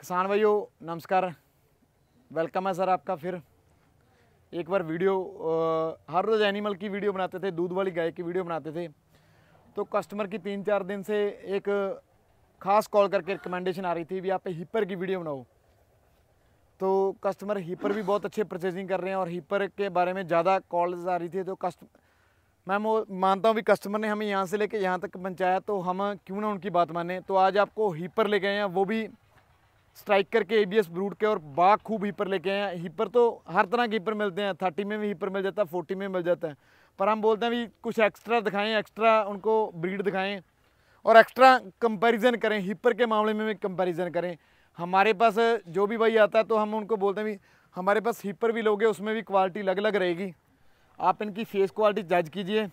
किसान भाइयों नमस्कार वेलकम है सर आपका फिर एक बार वीडियो आ, हर रोज़ एनिमल की वीडियो बनाते थे दूध वाली गाय की वीडियो बनाते थे तो कस्टमर की तीन चार दिन से एक ख़ास कॉल करके रिकमेंडेशन आ रही थी भी आप हीपर की वीडियो बनाओ तो कस्टमर हीपर भी बहुत अच्छे परचेजिंग कर रहे हैं और हीपर के बारे में ज़्यादा कॉल्स आ रही थी तो कस्ट मैं वो मानता हूँ भी कस्टमर ने हमें यहाँ से लेके यहाँ तक पहुँचाया तो हम क्यों ना उनकी बात माने तो आज आपको हीपर लेके आए हैं वो भी स्ट्राइक करके एबीएस ब्रूड के और बाघ खूब हीपर लेके आए हैं हीपर तो हर तरह के हीपर मिलते हैं थर्टी में भी हीपर मिल जाता है फोर्टी में मिल जाता है पर हम बोलते हैं भी कुछ एक्स्ट्रा दिखाएं एक्स्ट्रा उनको ब्रीड दिखाएं और एक्स्ट्रा कंपैरिजन करें हीपर के मामले में भी कंपैरिजन करें हमारे पास जो भी भाई आता है तो हम उनको बोलते हैं भी हमारे पास हीपर भी लोगे उसमें भी क्वालिटी अलग अलग रहेगी आप इनकी फेस क्वालिटी जज कीजिए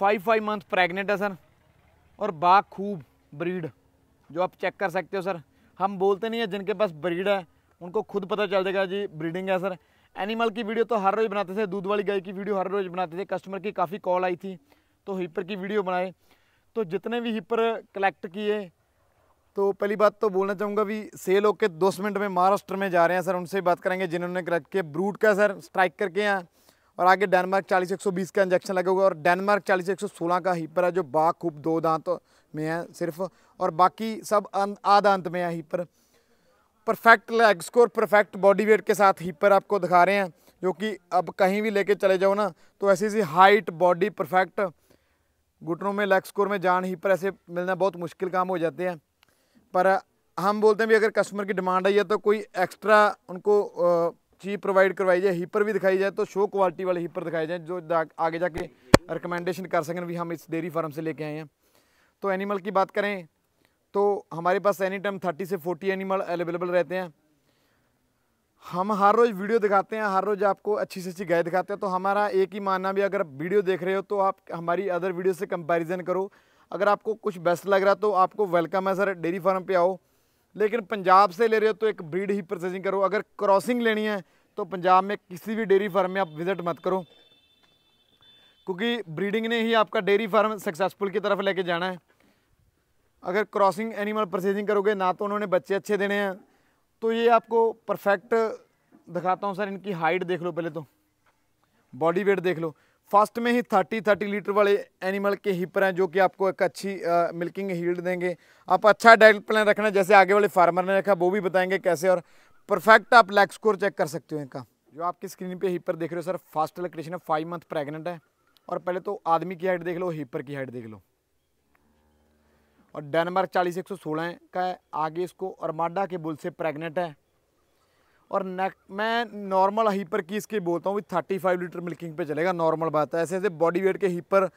फाइव फाइव मंथ प्रेगनेंट है सर और बाघ खूब ब्रीड जो आप चेक कर सकते हो सर हम बोलते नहीं हैं जिनके पास ब्रीड है उनको खुद पता चल जाएगा जी ब्रीडिंग है सर एनिमल की वीडियो तो हर रोज़ बनाते थे दूध वाली गाय की वीडियो हर रोज़ बनाते थे कस्टमर की काफ़ी कॉल आई थी तो हिपर की वीडियो बनाए तो जितने भी हिपर कलेक्ट किए तो पहली बात तो बोलना चाहूँगा भी सेल होकर दो मिनट में महाराष्ट्र में जा रहे हैं सर उनसे बात करेंगे जिन्होंने कलेक्ट किया ब्रूट का सर स्ट्राइक करके हैं और आगे डेनमार्क चालीस एक सौ बीस का इंजेक्शन लगा हुआ और डेनमार्क चालीस एक सौ सोलह का हिपर है जो खूब दो दांत में है सिर्फ और बाकी सब आधा अंत में है heifer perfect leg score perfect body weight के साथ हीपर आपको दिखा रहे हैं जो कि अब कहीं भी लेके चले जाओ ना तो ऐसी ऐसी हाइट बॉडी परफेक्ट घुटनों में लेग स्कोर में जान हीपर ऐसे मिलना बहुत मुश्किल काम हो जाते हैं पर हम बोलते हैं भी अगर कस्टमर की डिमांड आई है तो कोई एक्स्ट्रा उनको चीज़ प्रोवाइड करवाई जाए हीपर भी दिखाई जाए तो शो क्वालिटी वाले हीपर दिखाए जाए जो आगे जाके रिकमेंडेशन कर सकें भी हम इस डेयरी फार्म से लेके आए हैं तो एनिमल की बात करें तो हमारे पास एनी टाइम थर्टी से फोर्टी एनिमल अवेलेबल रहते हैं हम हर रोज़ वीडियो दिखाते हैं हर रोज़ आपको अच्छी से अच्छी गाय दिखाते हैं तो हमारा एक ही मानना भी अगर वीडियो देख रहे हो तो आप हमारी अदर वीडियो से कंपैरिजन करो अगर आपको कुछ बेस्ट लग रहा तो आपको वेलकम है सर डेयरी फार्म पे आओ लेकिन पंजाब से ले रहे हो तो एक ब्रीड ही प्रोसेसिंग करो अगर क्रॉसिंग लेनी है तो पंजाब में किसी भी डेयरी फार्म में आप विज़िट मत करो क्योंकि ब्रीडिंग ने ही आपका डेयरी फार्म सक्सेसफुल की तरफ लेके जाना है अगर क्रॉसिंग एनिमल प्रोसेसिंग करोगे ना तो उन्होंने बच्चे अच्छे देने हैं तो ये आपको परफेक्ट दिखाता हूँ सर इनकी हाइट देख लो पहले तो बॉडी वेट देख लो फर्स्ट में ही थर्टी थर्टी लीटर वाले एनिमल के हीपर हैं जो कि आपको एक अच्छी आ, मिल्किंग हील्ड देंगे आप अच्छा डाइट प्लान रखना जैसे आगे वाले फार्मर ने रखा वो भी बताएंगे कैसे और परफेक्ट आप लेग स्कोर चेक कर सकते हो इनका जो आपकी स्क्रीन पे हीपर देख रहे हो सर फास्ट लकड़ी है फाइव मंथ प्रेगनेंट है और पहले तो आदमी की हाइट देख लो हीपर की हाइट देख लो और डेनमार्क चालीस एक सौ सोलह का है आगे इसको अरमाडा के बुल से प्रेग्नेंट है और नेक मैं नॉर्मल हीपर की इसके बोलता हूँ थर्टी फाइव लीटर मिल्किंग पे चलेगा नॉर्मल बात है ऐसे ऐसे बॉडी वेट के हीपर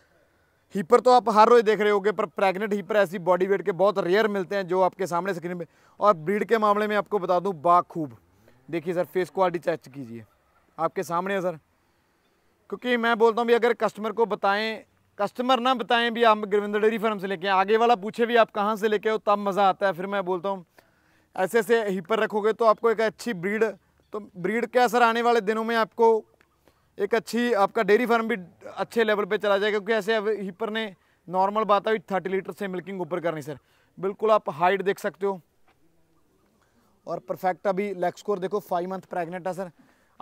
हीपर तो आप हर रोज़ देख रहे होगे पर प्रेग्नेंट हीपर ऐसी बॉडी वेट के बहुत रेयर मिलते हैं जो आपके सामने स्क्रीन पर और ब्रीड के मामले में आपको बता दूँ बाखूब देखिए सर फेस क्वालिटी चेक कीजिए आपके सामने है सर क्योंकि मैं बोलता हूँ भी अगर कस्टमर को बताएं कस्टमर ना बताएं भी आप गुरविंदर डेयरी फार्म से लेके आगे वाला पूछे भी आप कहाँ से लेके हो तब मज़ा आता है फिर मैं बोलता हूँ ऐसे ऐसे हीपर रखोगे तो आपको एक अच्छी ब्रीड तो ब्रीड के असर आने वाले दिनों में आपको एक अच्छी आपका डेयरी फार्म भी अच्छे लेवल पर चला जाएगा क्योंकि ऐसे हीपर ने नॉर्मल बात है थर्टी लीटर से मिल्किंग ऊपर करनी सर बिल्कुल आप हाइट देख सकते हो और परफेक्ट अभी लेग स्कोर देखो फाइव मंथ प्रेगनेंट है सर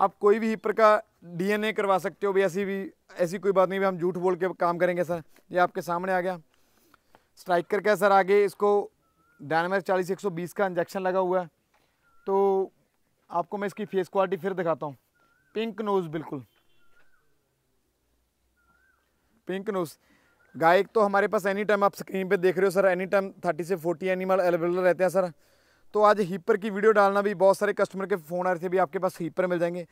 आप कोई भी हीपर का डीएनए करवा सकते हो भी ऐसी भी ऐसी कोई बात नहीं भी हम झूठ बोल के काम करेंगे सर ये आपके सामने आ गया स्ट्राइक करके सर आगे इसको डायनामिक चालीस एक सौ बीस का इंजेक्शन लगा हुआ है तो आपको मैं इसकी फेस क्वालिटी फिर दिखाता हूँ पिंक नोज़ बिल्कुल पिंक नोज़ गाय तो हमारे पास एनी टाइम आप स्क्रीन पे देख रहे हो सर एनी टाइम थर्टी से फोर्टी एनिमल अवेलेबल रहते हैं सर तो आज हीपर की वीडियो डालना भी बहुत सारे कस्टमर के फ़ोन आ रहे थे भी आपके पास हीपर मिल जाएंगे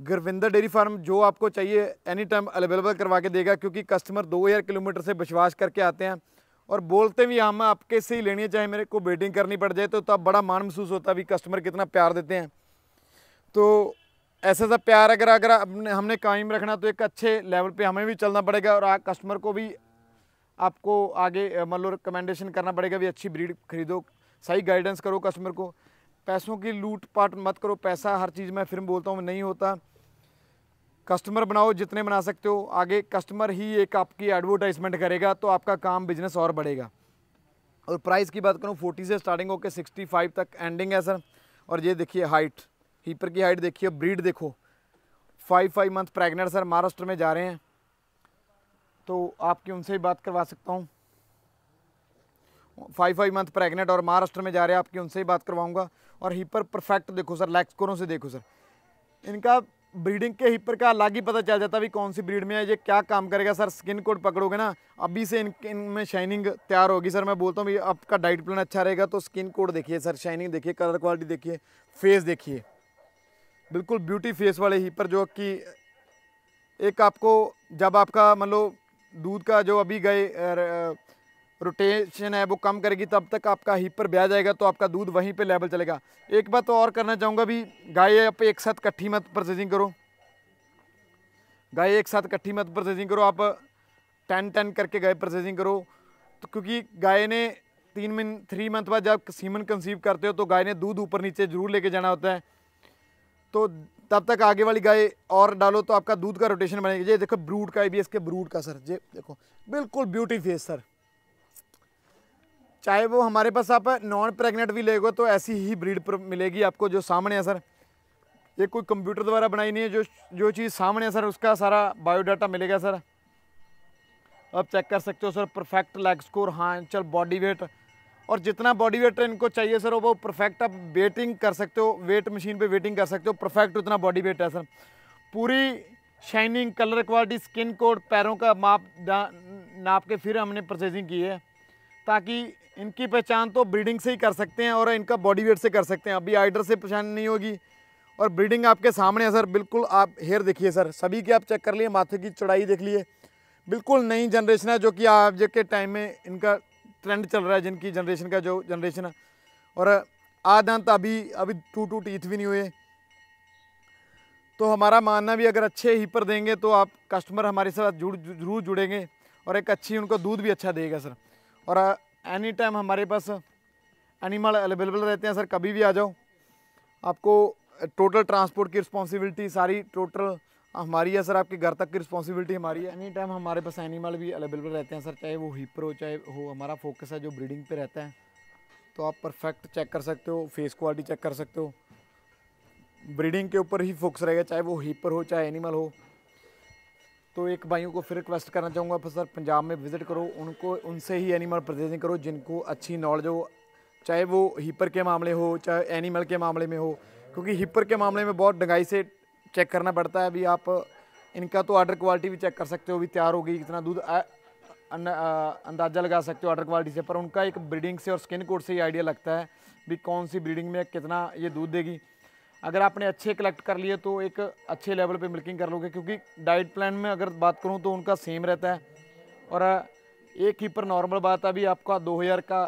गुरविंदर डेयरी फार्म जो आपको चाहिए एनी टाइम अवेलेबल करवा के देगा क्योंकि कस्टमर दो हज़ार किलोमीटर से विश्वास करके आते हैं और बोलते भी हम आपके से ही लेनी है चाहे मेरे को वेटिंग करनी पड़ जाए तो तब तो बड़ा मान महसूस होता है भी कस्टमर कितना प्यार देते हैं तो ऐसा सा प्यार अगर अगर हमने कायम रखना तो एक अच्छे लेवल पर हमें भी चलना पड़ेगा और कस्टमर को भी आपको आगे मतलब रिकमेंडेशन करना पड़ेगा भी अच्छी ब्रीड खरीदो सही गाइडेंस करो कस्टमर को पैसों की लूट पाट मत करो पैसा हर चीज़ मैं फिर बोलता हूँ नहीं होता कस्टमर बनाओ जितने बना सकते हो आगे कस्टमर ही एक आपकी एडवर्टाइजमेंट करेगा तो आपका काम बिजनेस और बढ़ेगा और प्राइस की बात करूँ फोर्टी से स्टार्टिंग होकर सिक्सटी फाइव तक एंडिंग है सर और ये देखिए हाइट हीपर की हाइट देखिए ब्रीड देखो five five month pregnant sir Maharashtra में जा रहे हैं तो आपकी उनसे ही बात करवा सकता हूँ फाइव फाइव मंथ प्रेग्नेंट और महाराष्ट्र में जा रहे हैं आपकी उनसे ही बात करवाऊंगा और हीपर परफेक्ट देखो सर लैक्स कोरों से देखो सर इनका ब्रीडिंग के हीपर का अलग ही पता चल जाता है भी कौन सी ब्रीड में है ये क्या काम करेगा सर स्किन कोड पकड़ोगे ना अभी से इन इनमें शाइनिंग तैयार होगी सर मैं बोलता हूँ भाई आपका डाइट प्लान अच्छा रहेगा तो स्किन कोड देखिए सर शाइनिंग देखिए कलर क्वालिटी देखिए फेस देखिए बिल्कुल ब्यूटी फेस वाले हीपर जो कि एक आपको जब आपका मतलब दूध का जो अभी गए रोटेशन है वो कम करेगी तब तक आपका हीपर पर ब्याह जाएगा तो आपका दूध वहीं पे लेवल चलेगा एक बात तो और करना चाहूँगा भी गाय आप एक साथ कट्ठी मत प्रोसेसिंग करो गाय एक साथ कट्ठी मत प्रोसेसिंग करो आप टेन टेन करके गाय प्रोसेसिंग करो तो क्योंकि गाय ने तीन मिन थ्री मंथ बाद जब सीमन कंसीव करते हो तो गाय ने दूध ऊपर नीचे जरूर लेके जाना होता है तो तब तक आगे वाली गाय और डालो तो आपका दूध का रोटेशन बनेगा ये देखो ब्रूड का भी इसके ब्रूड का सर ये देखो बिल्कुल ब्यूटी फेस सर चाहे वो हमारे पास आप नॉन प्रेग्नेंट भी लेगो तो ऐसी ही ब्रीड पर मिलेगी आपको जो सामने है सर ये कोई कंप्यूटर द्वारा बनाई नहीं है जो जो चीज़ सामने है सर उसका सारा बायोडाटा मिलेगा सर आप चेक कर सकते हो सर परफेक्ट लेग स्कोर हाँ चल बॉडी वेट और जितना बॉडी वेट इनको चाहिए सर वो परफेक्ट आप वेटिंग कर सकते हो वेट मशीन पे वेटिंग कर सकते हो परफेक्ट उतना बॉडी वेट है सर पूरी shining colour quality skin code पैरों का माप नाप के फिर हमने प्रोसेसिंग की है ताकि इनकी पहचान तो ब्रीडिंग से ही कर सकते हैं और इनका बॉडी वेट से कर सकते हैं अभी आइडर से पहचान नहीं होगी और ब्रीडिंग आपके सामने है सर बिल्कुल आप हेयर देखिए सर सभी की आप चेक कर लिए माथे की चौड़ाई देख लिए बिल्कुल नई जनरेशन है जो कि आज के टाइम में इनका ट्रेंड चल रहा है जिनकी जनरेशन का जो जनरेशन है और आदंत अभी अभी टू टू टीथ भी नहीं हुए तो हमारा मानना भी अगर अच्छे ही पर देंगे तो आप कस्टमर हमारे साथ जुड़ जरूर जुड़ेंगे और एक अच्छी उनको दूध भी अच्छा देगा सर और एनी uh, टाइम हमारे पास एनिमल अवेलेबल रहते हैं सर कभी भी आ जाओ आपको टोटल ट्रांसपोर्ट की रिस्पॉन्सिबिलिटी सारी टोटल हमारी है सर आपके घर तक की रिस्पॉन्सिबिलिटी हमारी है एनी टाइम हमारे पास एनिमल भी अवेलेबल रहते हैं सर चाहे वो हीपर हो चाहे हो हमारा फोकस है जो ब्रीडिंग पे रहता है तो आप परफेक्ट चेक कर सकते हो फेस क्वालिटी चेक कर सकते हो ब्रीडिंग के ऊपर ही फोकस रहेगा चाहे वो हीपर हो चाहे एनिमल हो तो एक भाइयों को फिर रिक्वेस्ट करना चाहूँगा सर पंजाब में विज़िट करो उनको उनसे ही एनिमल प्रोसेसिंग करो जिनको अच्छी नॉलेज हो चाहे वो हिपर के मामले हो चाहे एनिमल के मामले में हो क्योंकि हिपर के मामले में बहुत डंगाई से चेक करना पड़ता है अभी आप इनका तो आर्डर क्वालिटी भी चेक कर सकते हो भी तैयार होगी कितना दूध अंदाज़ा लगा सकते हो आर्डर क्वालिटी से पर उनका एक ब्रीडिंग से और स्किन कोड से ही आइडिया लगता है भी कौन सी ब्रीडिंग में कितना ये दूध देगी अगर आपने अच्छे कलेक्ट कर लिए तो एक अच्छे लेवल पे मिल्किंग कर लोगे क्योंकि डाइट प्लान में अगर बात करूँ तो उनका सेम रहता है और एक हीपर नॉर्मल बात अभी आपका 2000 का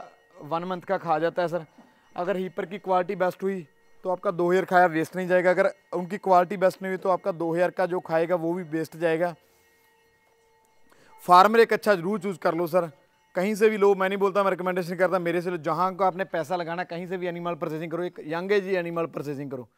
वन मंथ का खा जाता है सर अगर हीपर की क्वालिटी बेस्ट हुई तो आपका 2000 खाया वेस्ट नहीं जाएगा अगर उनकी क्वालिटी बेस्ट नहीं हुई तो आपका हज़ार का जो खाएगा वो भी वेस्ट जाएगा फार्मर एक अच्छा जरूर चूज़ कर लो सर कहीं से भी लो मैं नहीं बोलता मैं रिकमेंडेशन करता मेरे से जहाँ को आपने पैसा लगाना कहीं से भी एनिमल परचेजिंग करो एक यंग एज ही एनिमल परचेजिंग करो